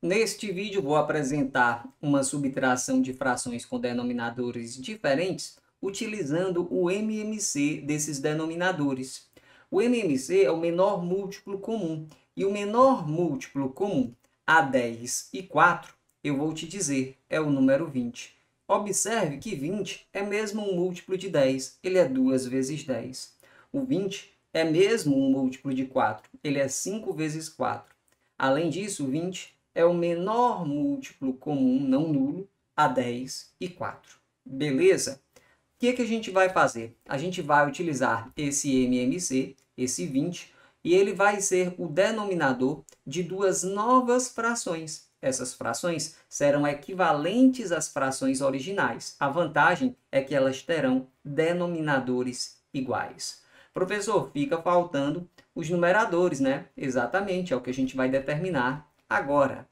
Neste vídeo vou apresentar uma subtração de frações com denominadores diferentes utilizando o MMC desses denominadores. O MMC é o menor múltiplo comum e o menor múltiplo comum a 10 e 4, eu vou te dizer, é o número 20. Observe que 20 é mesmo um múltiplo de 10, ele é 2 vezes 10. O 20 é mesmo um múltiplo de 4, ele é 5 vezes 4. Além disso, 20 é o menor múltiplo comum não nulo a 10 e 4. Beleza? O que, é que a gente vai fazer? A gente vai utilizar esse MMC, esse 20, e ele vai ser o denominador de duas novas frações. Essas frações serão equivalentes às frações originais. A vantagem é que elas terão denominadores iguais. Professor, fica faltando os numeradores, né? Exatamente, é o que a gente vai determinar agora.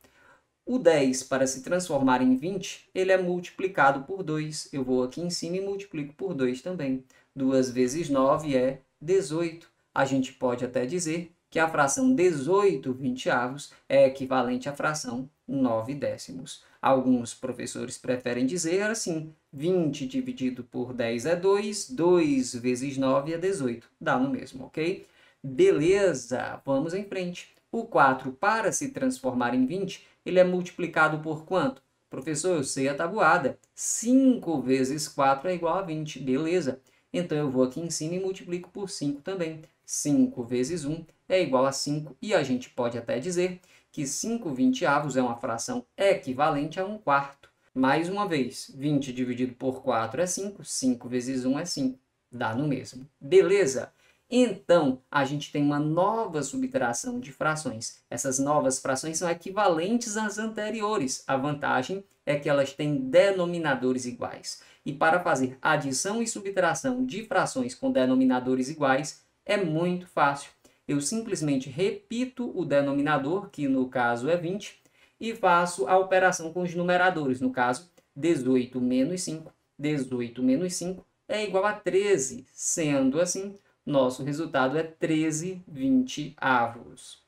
O 10, para se transformar em 20, ele é multiplicado por 2. Eu vou aqui em cima e multiplico por 2 também. 2 vezes 9 é 18. A gente pode até dizer que a fração 18 vinteavos é equivalente à fração 9 décimos. Alguns professores preferem dizer assim, 20 dividido por 10 é 2, 2 vezes 9 é 18. Dá no mesmo, ok? Beleza, vamos em frente. O 4, para se transformar em 20, ele é multiplicado por quanto? Professor, eu sei a tabuada. 5 vezes 4 é igual a 20. Beleza. Então, eu vou aqui em cima e multiplico por 5 também. 5 vezes 1 é igual a 5. E a gente pode até dizer que 5 vinteavos é uma fração equivalente a 1 quarto. Mais uma vez, 20 dividido por 4 é 5. 5 vezes 1 é 5. Dá no mesmo. Beleza? Então, a gente tem uma nova subtração de frações. Essas novas frações são equivalentes às anteriores. A vantagem é que elas têm denominadores iguais. E para fazer adição e subtração de frações com denominadores iguais, é muito fácil. Eu simplesmente repito o denominador, que no caso é 20, e faço a operação com os numeradores. No caso, 18 menos 5, 18 menos 5 é igual a 13. Sendo assim, nosso resultado é 13 20 avos.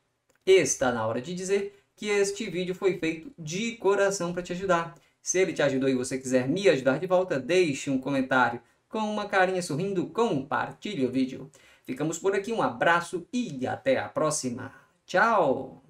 Está na hora de dizer que este vídeo foi feito de coração para te ajudar. Se ele te ajudou e você quiser me ajudar de volta, deixe um comentário com uma carinha sorrindo, compartilhe o vídeo. Ficamos por aqui, um abraço e até a próxima. Tchau!